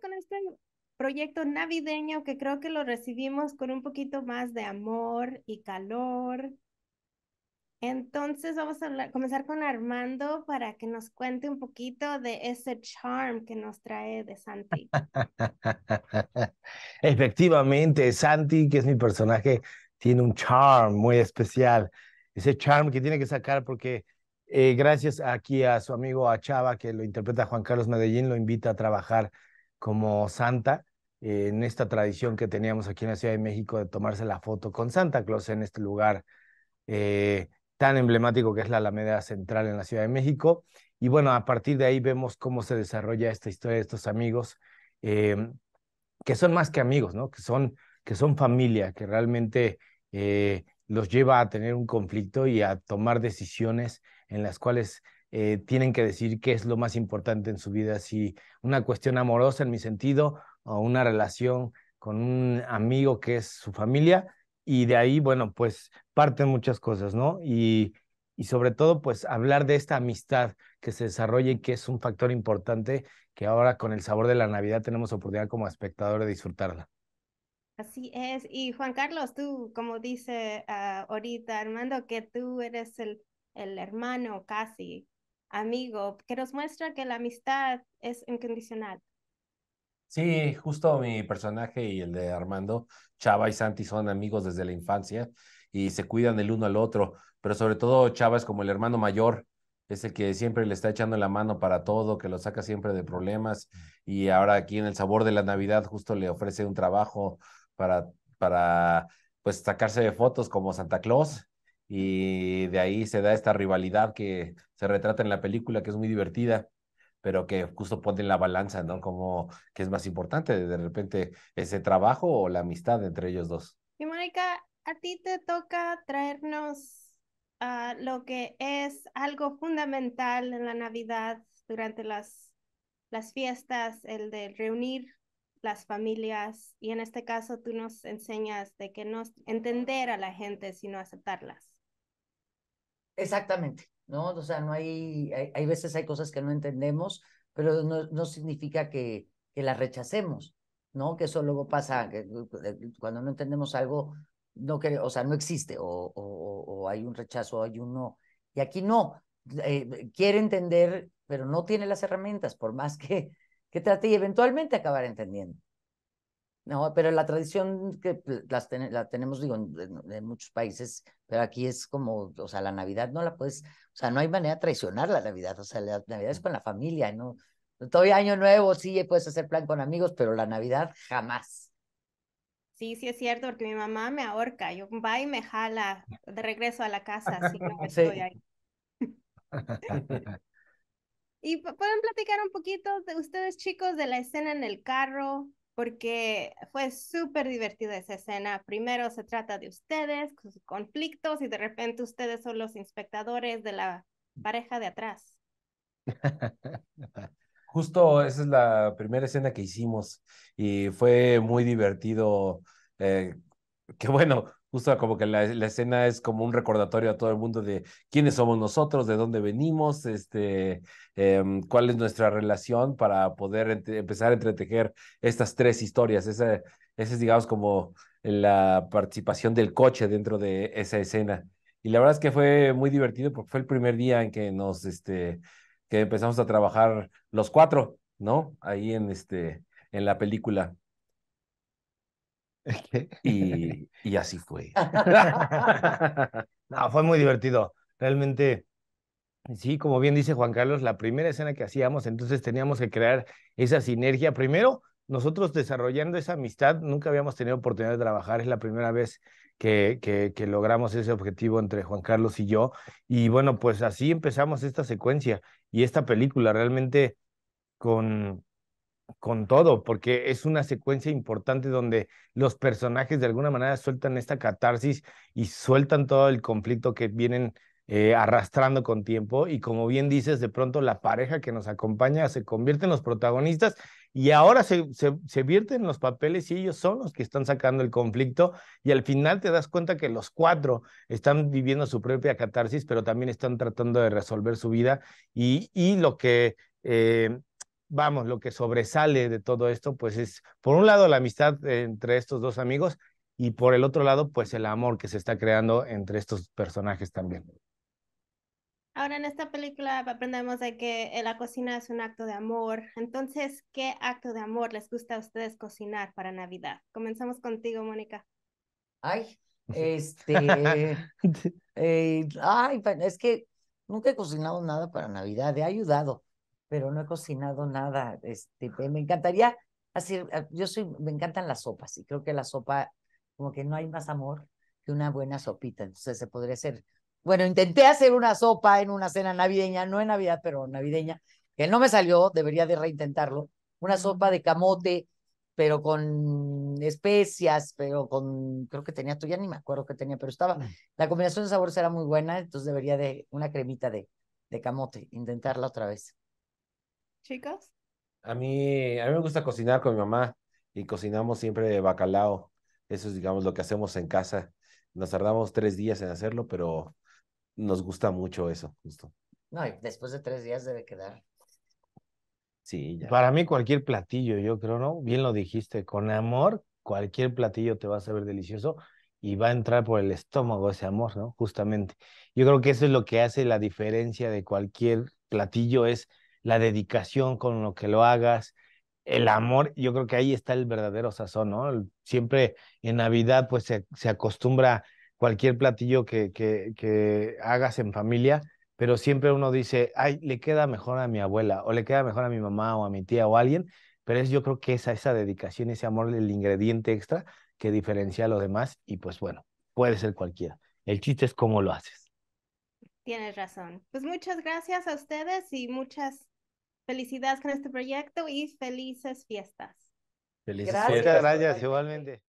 con este proyecto navideño que creo que lo recibimos con un poquito más de amor y calor. Entonces vamos a comenzar con Armando para que nos cuente un poquito de ese charm que nos trae de Santi. Efectivamente, Santi, que es mi personaje, tiene un charm muy especial. Ese charm que tiene que sacar porque eh, gracias aquí a su amigo Achava, que lo interpreta Juan Carlos Medellín, lo invita a trabajar como Santa eh, en esta tradición que teníamos aquí en la Ciudad de México de tomarse la foto con Santa Claus en este lugar eh, tan emblemático que es la Alameda Central en la Ciudad de México. Y bueno, a partir de ahí vemos cómo se desarrolla esta historia de estos amigos, que son más que amigos, ¿no? Que son, que son familia, que realmente los lleva a tener un conflicto y a tomar decisiones en las cuales eh, tienen que decir qué es lo más importante en su vida, si una cuestión amorosa en mi sentido o una relación con un amigo que es su familia y de ahí, bueno, pues parten muchas cosas, ¿no? Y, y sobre todo, pues hablar de esta amistad que se desarrolla y que es un factor importante que ahora con el sabor de la Navidad tenemos oportunidad como espectador de disfrutarla. Así es. Y Juan Carlos, tú, como dice ah, ahorita Armando, que tú eres el, el hermano casi, amigo, que nos muestra que la amistad es incondicional. Sí, justo mi personaje y el de Armando, Chava y Santi son amigos desde la infancia y se cuidan el uno al otro, pero sobre todo Chava es como el hermano mayor, es el que siempre le está echando la mano para todo, que lo saca siempre de problemas y ahora aquí en el sabor de la Navidad justo le ofrece un trabajo para, para pues sacarse de fotos como Santa Claus y de ahí se da esta rivalidad que se retrata en la película, que es muy divertida, pero que justo pone en la balanza, ¿no? Como que es más importante de repente ese trabajo o la amistad entre ellos dos. Y Mónica, a ti te toca traernos a ah, lo que es algo fundamental en la Navidad durante las, las fiestas, el de reunir las familias y en este caso tú nos enseñas de que no entender a la gente, sino aceptarlas. Exactamente, ¿no? O sea, no hay, hay, veces hay cosas que no entendemos, pero no, significa que, que las rechacemos, ¿no? Que eso luego pasa, que eh, cuando no entendemos algo, no que, o sea, no existe, o, o, hay un rechazo, o hay uno, Y aquí no, eh, quiere entender, pero no tiene las herramientas, por más que que trate? y eventualmente acabar entendiendo. No, pero la tradición que las la tenemos, digo, en, muchos países, pero aquí es como, o sea, la Navidad no la puedes, o sea, no hay manera de traicionar la Navidad, o sea, la Navidad es con la familia, ¿no? Todavía año nuevo, sí, puedes hacer plan con amigos, pero la Navidad jamás. Sí, sí es cierto, porque mi mamá me ahorca, yo va y me jala de regreso a la casa, así no estoy sí. ahí. Y pueden platicar un poquito de ustedes, chicos, de la escena en el carro, porque fue súper divertida esa escena. Primero se trata de ustedes, sus conflictos, y de repente ustedes son los inspectadores de la pareja de atrás. Justo esa es la primera escena que hicimos y fue muy divertido. Eh, que bueno, justo como que la, escena es como un recordatorio a todo el mundo de quiénes somos nosotros, de dónde venimos, este, em, cuál es nuestra relación para poder empezar a entretejer estas tres historias. Esa, es, digamos, como la participación del coche dentro de esa escena. Y la verdad es que fue muy divertido porque fue el primer día en que nos, este, que empezamos a trabajar los cuatro, ¿no? Ahí en, este, en la película. Y, así fue. no, fue muy divertido. Realmente, sí, como bien dice Juan Carlos, la primera escena que hacíamos, entonces teníamos que crear esa sinergia. Primero, nosotros desarrollando esa amistad, nunca habíamos tenido oportunidad de trabajar, es la primera vez que, que, logramos ese objetivo entre Juan Carlos y yo. Y bueno, pues así empezamos esta secuencia y esta película realmente con, con todo, porque es una secuencia importante donde los personajes de alguna manera sueltan esta catarsis y sueltan todo el conflicto que vienen eh, arrastrando con tiempo. Y como bien dices, de pronto la pareja que nos acompaña se convierte en los protagonistas y ahora se, se, se vierten los papeles y ellos son los que están sacando el conflicto. Y al final te das cuenta que los cuatro están viviendo su propia catarsis, pero también están tratando de resolver su vida y, lo que. Eh, vamos, lo que sobresale de todo esto, pues es, por un lado, la amistad entre estos dos amigos y por el otro lado, pues el amor que se está creando entre estos personajes también. Ahora en esta película aprendemos de que eh, la cocina es un acto de amor. Entonces, ¿qué acto de amor les gusta a ustedes cocinar para Navidad? Comenzamos contigo, Mónica. Ay, este, eh, ay, es que nunca he cocinado nada para Navidad, he ayudado, pero no he cocinado nada. Este, me encantaría hacer, ah, yo soy, me encantan las sopas y creo que la sopa, como que no hay más amor que una buena sopita, entonces se podría hacer. Bueno, intenté hacer una sopa en una cena navideña, no en Navidad, pero navideña, que no me salió, debería de reintentarlo. Una sopa de camote, pero con especias, pero con, creo que tenía, tú ya ni me acuerdo que tenía, pero estaba, mm. la combinación de sabores era muy buena, entonces debería de una cremita de, de camote, intentarla otra vez chicas A mí, a mí me gusta cocinar con mi mamá y cocinamos siempre bacalao. Eso es, digamos, lo que hacemos en casa. Nos tardamos tres días en hacerlo, pero nos gusta mucho eso, justo. No, después de tres días debe quedar. Sí, Para mí cualquier platillo, yo creo, ¿no? Bien lo dijiste, con amor, cualquier platillo te va a saber delicioso y va a entrar por el estómago ese amor, ¿no? Justamente. Yo creo que eso es lo que hace la diferencia de cualquier platillo, es la dedicación con lo que lo hagas, el amor, yo creo que ahí está el verdadero sazón, ¿no? Siempre en Navidad pues se, acostumbra cualquier platillo que, que, hagas en familia, pero siempre uno dice, ay, le queda mejor a mi abuela o le queda mejor a mi mamá o a mi tía o a alguien, pero es yo creo que esa, esa dedicación, ese amor, el ingrediente extra que diferencia a lo demás y pues bueno, puede ser cualquiera. El chiste es cómo lo haces. Tienes razón. Pues muchas gracias a ustedes y muchas Felicidades con este proyecto y felices fiestas. Felices Fiestas. gracias, igualmente.